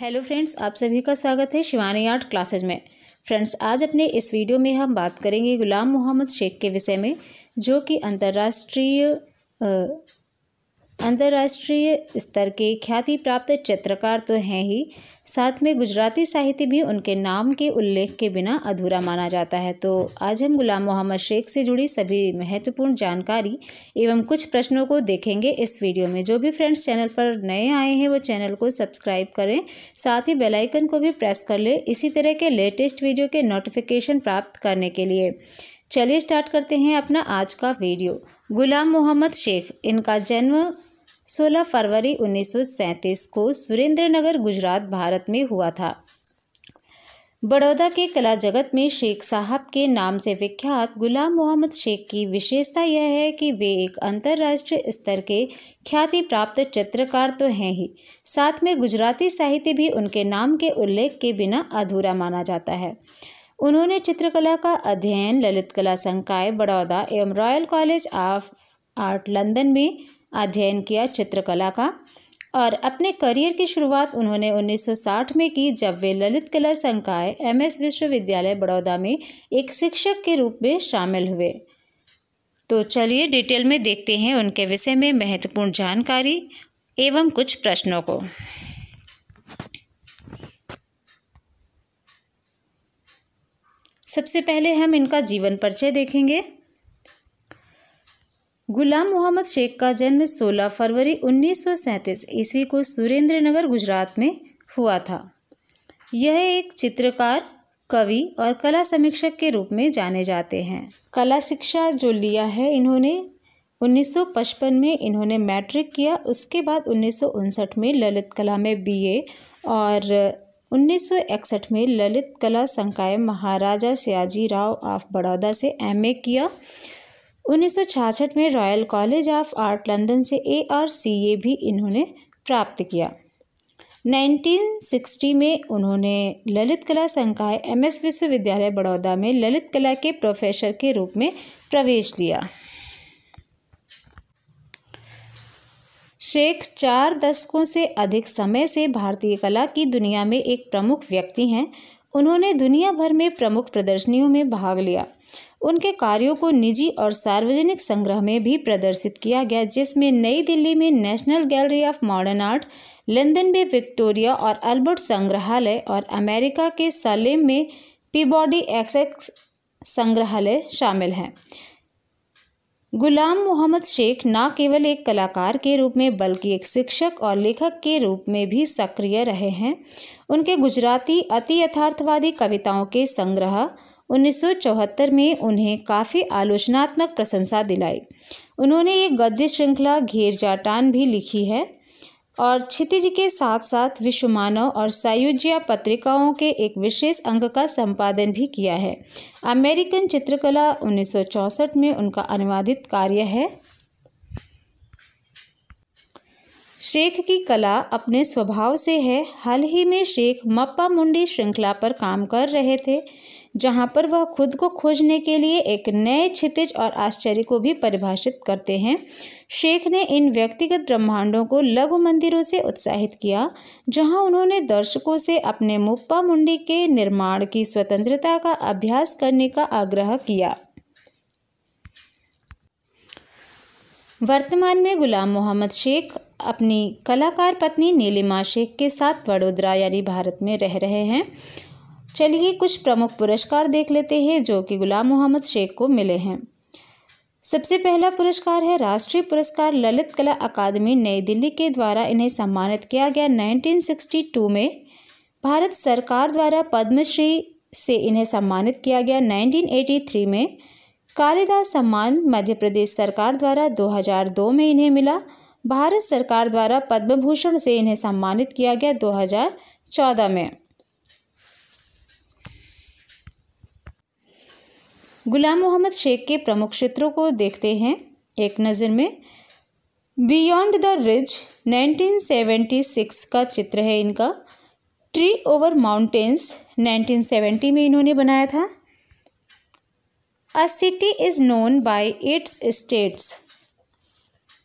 hello friends आप सभी का स्वागत है शिवानी आर्ट क्लासेज में फ्रेंड्स आज अपने इस वीडियो में हम बात करेंगे गुलाम मोहम्मद शेख के विषय में जो कि अंतर्राष्ट्रीय अंतर्राष्ट्रीय स्तर के ख्याति प्राप्त चित्रकार तो हैं ही साथ में गुजराती साहित्य भी उनके नाम के उल्लेख के बिना अधूरा माना जाता है तो आज हम गुलाम मोहम्मद शेख से जुड़ी सभी महत्वपूर्ण जानकारी एवं कुछ प्रश्नों को देखेंगे इस वीडियो में जो भी फ्रेंड्स चैनल पर नए आए हैं वो चैनल को सब्सक्राइब करें साथ ही बेलाइकन को भी प्रेस कर लें इसी तरह के लेटेस्ट वीडियो के नोटिफिकेशन प्राप्त करने के लिए चलिए स्टार्ट करते हैं अपना आज का वीडियो गुलाम मोहम्मद शेख इनका जन्म 16 फरवरी 1937 को सुरेंद्रनगर गुजरात भारत में हुआ था बड़ौदा के कला जगत में शेख साहब के नाम से विख्यात गुलाम मोहम्मद शेख की विशेषता यह है कि वे एक अंतर्राष्ट्रीय स्तर के ख्याति प्राप्त चित्रकार तो हैं ही साथ में गुजराती साहित्य भी उनके नाम के उल्लेख के बिना अधूरा माना जाता है उन्होंने चित्रकला का अध्ययन ललित कला संकाय बड़ौदा एवं royal college of art London में अध्ययन किया चित्रकला का और अपने करियर की शुरुआत उन्होंने 1960 में की जब वे ललित कला संकाय एमएस विश्वविद्यालय बड़ौदा में एक शिक्षक के रूप में शामिल हुए तो चलिए डिटेल में देखते हैं उनके विषय में महत्वपूर्ण जानकारी एवं कुछ प्रश्नों को सबसे पहले हम इनका जीवन परिचय देखेंगे गुलाम मोहम्मद शेख का जन्म 16 फरवरी 1937 ईस्वी को सुरेंद्रनगर गुजरात में हुआ था यह एक चित्रकार कवि और कला समीक्षक के रूप में जाने जाते हैं कला शिक्षा जो लिया है इन्होंने 1955 में इन्होंने मैट्रिक किया उसके बाद उन्नीस में ललित कला में बीए और उन्नीस में ललित कला संकाय महाराजा सयाजी राव ऑफ बड़ौदा से एमए किया उन्नीस में royal college of art London से ए आर सी ए भी इन्होंने प्राप्त किया 1960 में उन्होंने ललित कला संकाय एम एस विश्वविद्यालय बड़ौदा में ललित कला के प्रोफेसर के रूप में प्रवेश लिया शेख चार दशकों से अधिक समय से भारतीय कला की दुनिया में एक प्रमुख व्यक्ति हैं उन्होंने दुनिया भर में प्रमुख प्रदर्शनियों में भाग लिया उनके कार्यों को निजी और सार्वजनिक संग्रह में भी प्रदर्शित किया गया जिसमें नई दिल्ली में national gallery of modern art London में विक्टोरिया और अल्बर्ट संग्रहालय और अमेरिका के सलेम में पीबॉडी एक्स संग्रहालय शामिल हैं गुलाम मोहम्मद शेख न केवल एक कलाकार के रूप में बल्कि एक शिक्षक और लेखक के रूप में भी सक्रिय रहे हैं उनके गुजराती अति यथार्थवादी कविताओं के संग्रह 1974 में उन्हें काफ़ी आलोचनात्मक प्रशंसा दिलाई उन्होंने एक गद्य श्रृंखला घेर जाटान भी लिखी है और क्षितिज के साथ साथ विश्व मानव और सायुज्या पत्रिकाओं के एक विशेष अंग का संपादन भी किया है अमेरिकन चित्रकला 1964 में उनका अनुवादित कार्य है शेख की कला अपने स्वभाव से है हाल ही में शेख मप्पा मुंडी श्रृंखला पर काम कर रहे थे जहाँ पर वह खुद को खोजने के लिए एक नए क्षितिज और आश्चर्य को भी परिभाषित करते हैं शेख ने इन व्यक्तिगत ब्रह्मांडों को लघु मंदिरों से उत्साहित किया जहाँ उन्होंने दर्शकों से अपने मुप्पा मुंडी के निर्माण की स्वतंत्रता का अभ्यास करने का आग्रह किया वर्तमान में गुलाम मोहम्मद शेख अपनी कलाकार पत्नी नीलिमा शेख के साथ वडोदरा यानी भारत में रह रहे हैं चलिए कुछ प्रमुख पुरस्कार देख लेते हैं जो कि गुलाम मोहम्मद शेख को मिले हैं सबसे पहला पुरस्कार है राष्ट्रीय पुरस्कार ललित कला अकादमी नई दिल्ली के द्वारा इन्हें सम्मानित किया गया 1962 में भारत सरकार द्वारा पद्मश्री से इन्हें सम्मानित किया गया 1983 में कालिदास सम्मान मध्य प्रदेश सरकार द्वारा 2002 में इन्हें मिला भारत सरकार द्वारा पद्म भूषण से इन्हें सम्मानित किया गया दो में गुलाम मोहम्मद शेख के प्रमुख क्षेत्रों को देखते हैं एक नज़र में बियॉन्ड द रिज 1976 का चित्र है इनका ट्री ओवर माउंटेन्स 1970 में इन्होंने बनाया था a city is known by its states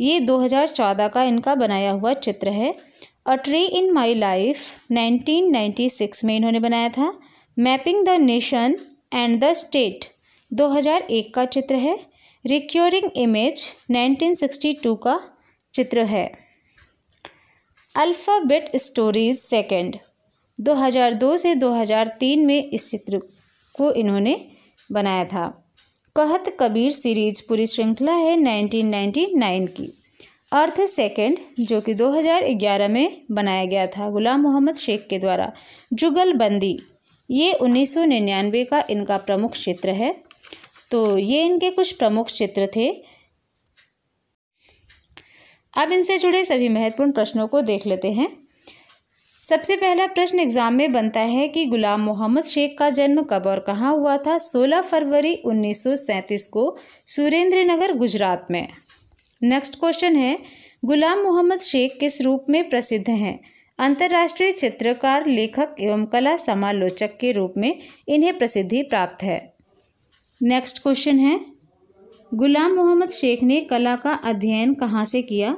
ये 2014 का इनका बनाया हुआ चित्र है a tree in my life 1996 में इन्होंने बनाया था mapping the nation and the state 2001 का चित्र है रिक्योरिंग इमेज 1962 का चित्र है अल्फ़ाबेट स्टोरीज सेकंड 2002 से 2003 में इस चित्र को इन्होंने बनाया था कहत कबीर सीरीज पूरी श्रृंखला है 1999 की अर्थ सेकंड जो कि 2011 में बनाया गया था गुलाम मोहम्मद शेख के द्वारा जुगलबंदी ये 1999 का इनका प्रमुख क्षेत्र है तो ये इनके कुछ प्रमुख चित्र थे अब इनसे जुड़े सभी महत्वपूर्ण प्रश्नों को देख लेते हैं सबसे पहला प्रश्न एग्जाम में बनता है कि गुलाम मोहम्मद शेख का जन्म कब और कहाँ हुआ था 16 फरवरी 1937 को सुरेंद्र नगर गुजरात में नेक्स्ट क्वेश्चन है गुलाम मोहम्मद शेख किस रूप में प्रसिद्ध हैं अंतर्राष्ट्रीय चित्रकार लेखक एवं कला समालोचक के रूप में इन्हें प्रसिद्धि प्राप्त है नेक्स्ट क्वेश्चन है गुलाम मोहम्मद शेख ने कला का अध्ययन कहाँ से किया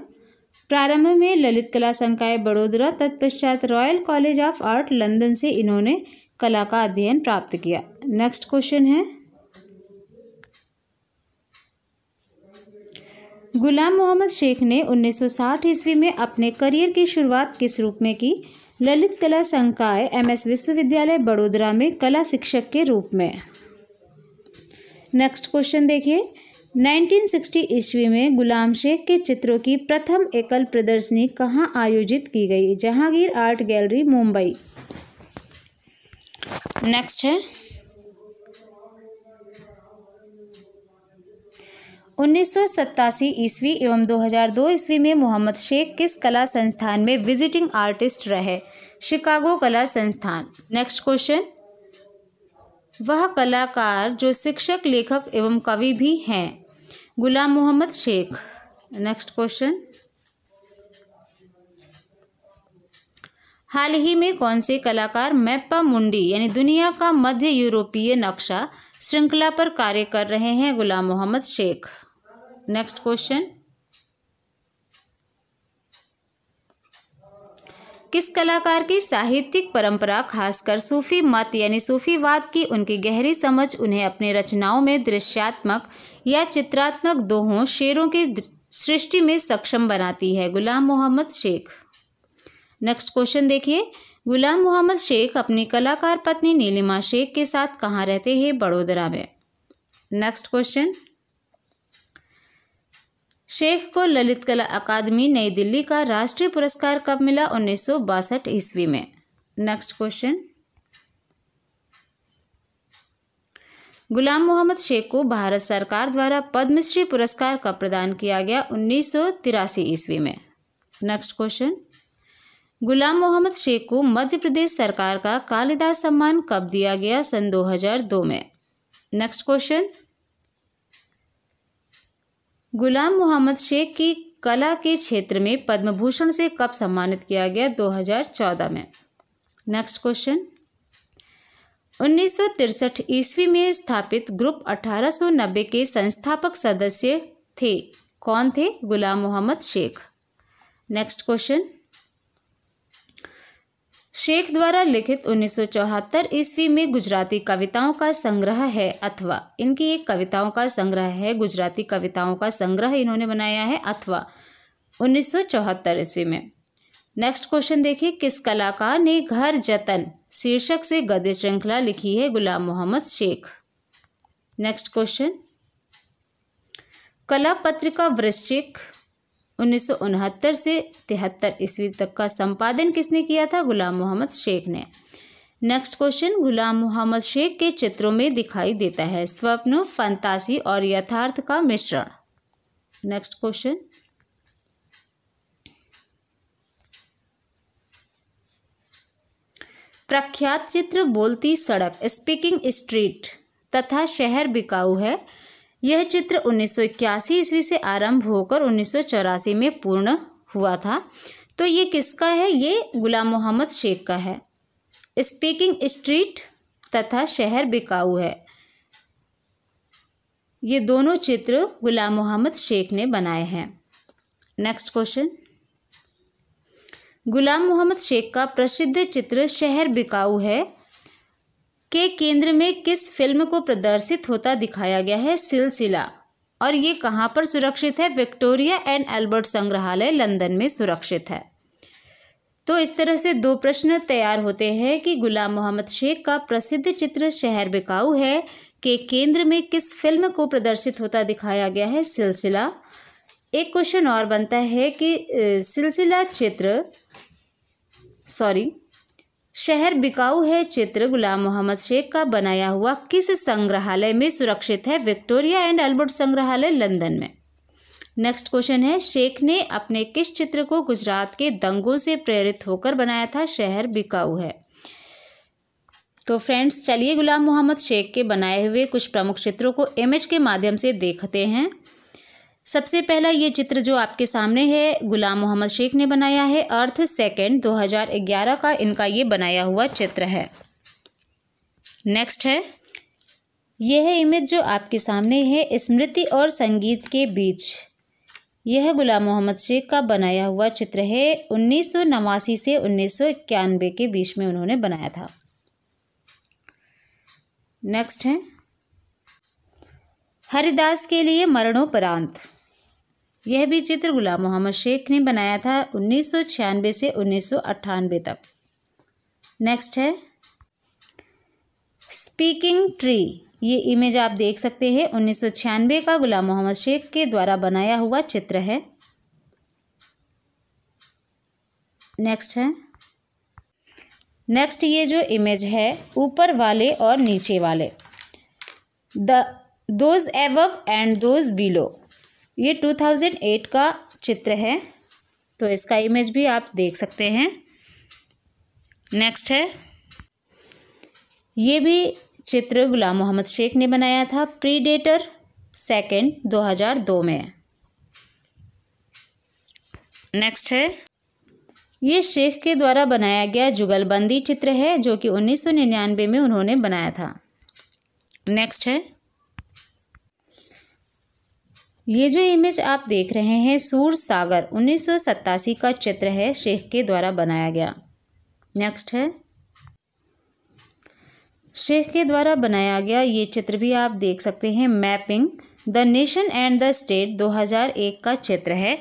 प्रारंभ में ललित कला संकाय बड़ोदरा तत्पश्चात royal college of art London से इन्होंने कला का अध्ययन प्राप्त किया नेक्स्ट क्वेश्चन है गुलाम मोहम्मद शेख ने 1960 ईस्वी में अपने करियर की शुरुआत किस रूप में की ललित कला संकाय एमएस विश्वविद्यालय बड़ोदरा में कला शिक्षक के रूप में नेक्स्ट क्वेश्चन देखिए 1960 ईस्वी में गुलाम शेख के चित्रों की प्रथम एकल प्रदर्शनी कहाँ आयोजित की गई Jehangir art gallery Mumbai next है 1987 ईस्वी एवं 2002 ईस्वी में मोहम्मद शेख किस कला संस्थान में विजिटिंग आर्टिस्ट रहे शिकागो कला संस्थान नेक्स्ट क्वेश्चन वह कलाकार जो शिक्षक लेखक एवं कवि भी हैं गुलाम मोहम्मद शेख नेक्स्ट क्वेश्चन हाल ही में कौन से कलाकार मैप्पा मुंडी यानी दुनिया का मध्य यूरोपीय नक्शा श्रृंखला पर कार्य कर रहे हैं गुलाम मोहम्मद शेख नेक्स्ट क्वेश्चन किस कलाकार की साहित्यिक परंपरा खासकर सूफी मत यानी सूफीवाद की उनकी गहरी समझ उन्हें अपनी रचनाओं में दृश्यात्मक या चित्रात्मक दोहों शेरों की सृष्टि में सक्षम बनाती है गुलाम मोहम्मद शेख नेक्स्ट क्वेश्चन देखिए गुलाम मोहम्मद शेख अपनी कलाकार पत्नी नीलिमा शेख के साथ कहाँ रहते हैं बड़ोदरा में नेक्स्ट क्वेश्चन शेख को ललित कला अकादमी नई दिल्ली का राष्ट्रीय पुरस्कार कब मिला उन्नीस ईस्वी में नेक्स्ट क्वेश्चन गुलाम मोहम्मद शेख को भारत सरकार द्वारा पद्मश्री पुरस्कार कब प्रदान किया गया उन्नीस ईस्वी में नेक्स्ट क्वेश्चन गुलाम मोहम्मद शेख को मध्य प्रदेश सरकार का कालिदास सम्मान कब दिया गया सन 2002 में नेक्स्ट क्वेश्चन गुलाम मोहम्मद शेख की कला के क्षेत्र में पद्म भूषण से कब सम्मानित किया गया 2014 में नेक्स्ट क्वेश्चन उन्नीस ईस्वी में स्थापित ग्रुप 1890 के संस्थापक सदस्य थे कौन थे गुलाम मोहम्मद शेख नेक्स्ट क्वेश्चन शेख द्वारा लिखित 1974 ईस्वी में गुजराती कविताओं का संग्रह है अथवा इनकी एक कविताओं का संग्रह है गुजराती कविताओं का संग्रह इन्होंने बनाया है अथवा 1974 ईस्वी में नेक्स्ट क्वेश्चन देखिए किस कलाकार ने घर जतन शीर्षक से गद्य श्रृंखला लिखी है गुलाम मोहम्मद शेख नेक्स्ट क्वेश्चन कला पत्रिका वृश्चिक उन्नीस से तिहत्तर ईस्वी तक का संपादन किसने किया था गुलाम मोहम्मद शेख ने नेक्स्ट क्वेश्चन गुलाम मोहम्मद शेख के चित्रों में दिखाई देता है स्वप्न फंतासी और यथार्थ का मिश्रण नेक्स्ट क्वेश्चन प्रख्यात चित्र बोलती सड़क स्पीकिंग स्ट्रीट तथा शहर बिकाऊ है यह चित्र उन्नीस ईस्वी से आरंभ होकर उन्नीस में पूर्ण हुआ था तो ये किसका है ये गुलाम मोहम्मद शेख का है स्पीकिंग स्ट्रीट तथा शहर बिकाऊ है ये दोनों चित्र गुलाम मोहम्मद शेख ने बनाए हैं नेक्स्ट क्वेश्चन गुलाम मोहम्मद शेख का प्रसिद्ध चित्र शहर बिकाऊ है के केंद्र में किस फिल्म को प्रदर्शित होता दिखाया गया है सिलसिला और ये कहाँ पर सुरक्षित है विक्टोरिया एंड एल्बर्ट संग्रहालय लंदन में सुरक्षित है तो इस तरह से दो प्रश्न तैयार होते हैं कि गुलाम मोहम्मद शेख का प्रसिद्ध चित्र शहर बिकाऊ है के केंद्र में किस फिल्म को प्रदर्शित होता दिखाया गया है सिलसिला एक क्वेश्चन और बनता है कि सिलसिला चित्र सॉरी शहर बिकाऊ है चित्र गुलाम मोहम्मद शेख का बनाया हुआ किस संग्रहालय में सुरक्षित है विक्टोरिया एंड एल्बर्ट संग्रहालय लंदन में नेक्स्ट क्वेश्चन है शेख ने अपने किस चित्र को गुजरात के दंगों से प्रेरित होकर बनाया था शहर बिकाऊ है तो फ्रेंड्स चलिए गुलाम मोहम्मद शेख के बनाए हुए कुछ प्रमुख चित्रों को इमेज के माध्यम से देखते हैं सबसे पहला ये चित्र जो आपके सामने है गुलाम मोहम्मद शेख ने बनाया है अर्थ सेकेंड 2011 का इनका ये बनाया हुआ चित्र है नेक्स्ट है यह इमेज जो आपके सामने है स्मृति और संगीत के बीच यह गुलाम मोहम्मद शेख का बनाया हुआ चित्र है उन्नीस से उन्नीस के बीच में उन्होंने बनाया था नेक्स्ट है हरिदास के लिए मरणोपरांत यह भी चित्र गुलाम मोहम्मद शेख ने बनाया था उन्नीस से उन्नीस तक नेक्स्ट है स्पीकिंग ट्री ये इमेज आप देख सकते हैं 1996 का गुलाम मोहम्मद शेख के द्वारा बनाया हुआ चित्र है नेक्स्ट है नेक्स्ट ये जो इमेज है ऊपर वाले और नीचे वाले the those above and those below ये 2008 का चित्र है तो इसका इमेज भी आप देख सकते हैं नेक्स्ट है ये भी चित्र गुलाम मोहम्मद शेख ने बनाया था प्रीडेटर सेकेंड 2002 में नेक्स्ट है ये शेख के द्वारा बनाया गया जुगलबंदी चित्र है जो कि 1999 में उन्होंने बनाया था नेक्स्ट है ये जो इमेज आप देख रहे हैं सूर सागर उन्नीस का चित्र है शेख के द्वारा बनाया गया नेक्स्ट है शेख के द्वारा बनाया गया ये चित्र भी आप देख सकते हैं mapping the nation and the state 2001 का चित्र है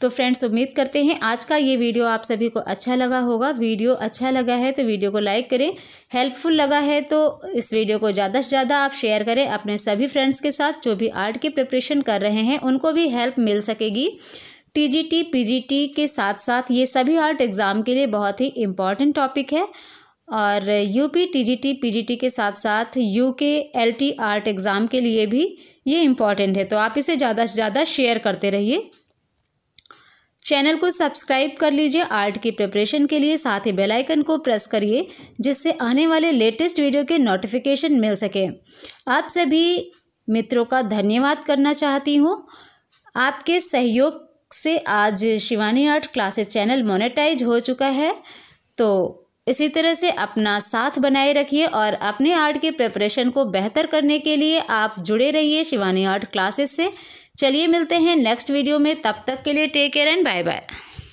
तो फ्रेंड्स उम्मीद करते हैं आज का ये वीडियो आप सभी को अच्छा लगा होगा वीडियो अच्छा लगा है तो वीडियो को लाइक करें हेल्पफुल लगा है तो इस वीडियो को ज़्यादा से ज़्यादा आप शेयर करें अपने सभी फ्रेंड्स के साथ जो भी आर्ट की प्रिपरेशन कर रहे हैं उनको भी हेल्प मिल सकेगी टीजीटी पीजीटी के साथ साथ ये सभी आर्ट एग्ज़ाम के लिए बहुत ही इम्पॉर्टेंट टॉपिक है और यूपी टीजीटी पीजीटी के साथ साथ यूके एलटी आर्ट एग्ज़ाम के लिए भी ये इम्पॉर्टेंट है तो आप इसे ज़्यादा से ज़्यादा शेयर करते रहिए चैनल को सब्सक्राइब कर लीजिए आर्ट की प्रिपरेशन के लिए साथ ही बेल आइकन को प्रेस करिए जिससे आने वाले लेटेस्ट वीडियो के नोटिफिकेशन मिल सके आप सभी मित्रों का धन्यवाद करना चाहती हूँ आपके सहयोग से आज Shivani art classes channel monetize हो चुका है तो इसी तरह से अपना साथ बनाए रखिए और अपने आर्ट के प्रिपरेशन को बेहतर करने के लिए आप जुड़े रहिए शिवानी आर्ट क्लासेस से चलिए मिलते हैं नेक्स्ट वीडियो में तब तक के लिए take care and bye bye